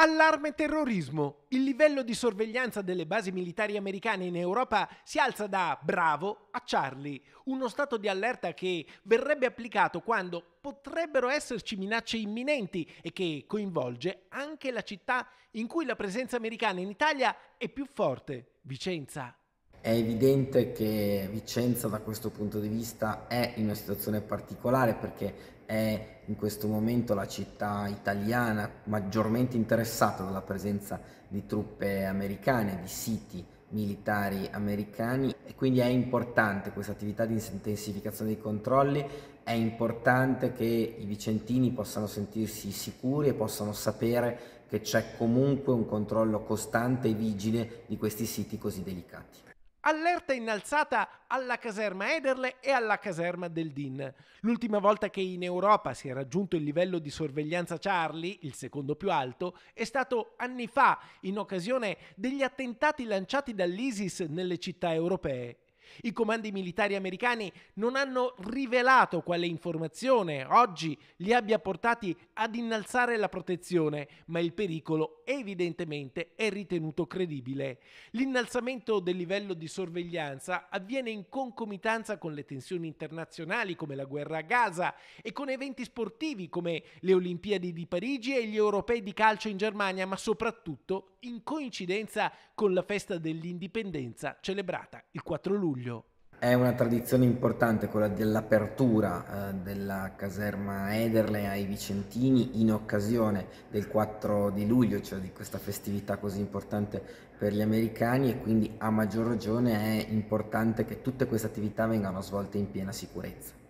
Allarme terrorismo. Il livello di sorveglianza delle basi militari americane in Europa si alza da bravo a Charlie, uno stato di allerta che verrebbe applicato quando potrebbero esserci minacce imminenti e che coinvolge anche la città in cui la presenza americana in Italia è più forte, Vicenza. È evidente che Vicenza da questo punto di vista è in una situazione particolare perché è in questo momento la città italiana maggiormente interessata dalla presenza di truppe americane, di siti militari americani e quindi è importante questa attività di intensificazione dei controlli, è importante che i vicentini possano sentirsi sicuri e possano sapere che c'è comunque un controllo costante e vigile di questi siti così delicati. Allerta innalzata alla caserma Ederle e alla caserma del DIN. L'ultima volta che in Europa si è raggiunto il livello di sorveglianza Charlie, il secondo più alto, è stato anni fa, in occasione degli attentati lanciati dall'ISIS nelle città europee. I comandi militari americani non hanno rivelato quale informazione oggi li abbia portati ad innalzare la protezione, ma il pericolo evidentemente è ritenuto credibile. L'innalzamento del livello di sorveglianza avviene in concomitanza con le tensioni internazionali come la guerra a Gaza e con eventi sportivi come le Olimpiadi di Parigi e gli europei di calcio in Germania, ma soprattutto in coincidenza con la festa dell'indipendenza celebrata il 4 luglio luglio. È una tradizione importante quella dell'apertura eh, della caserma Ederle ai Vicentini in occasione del 4 di luglio, cioè di questa festività così importante per gli americani e quindi a maggior ragione è importante che tutte queste attività vengano svolte in piena sicurezza.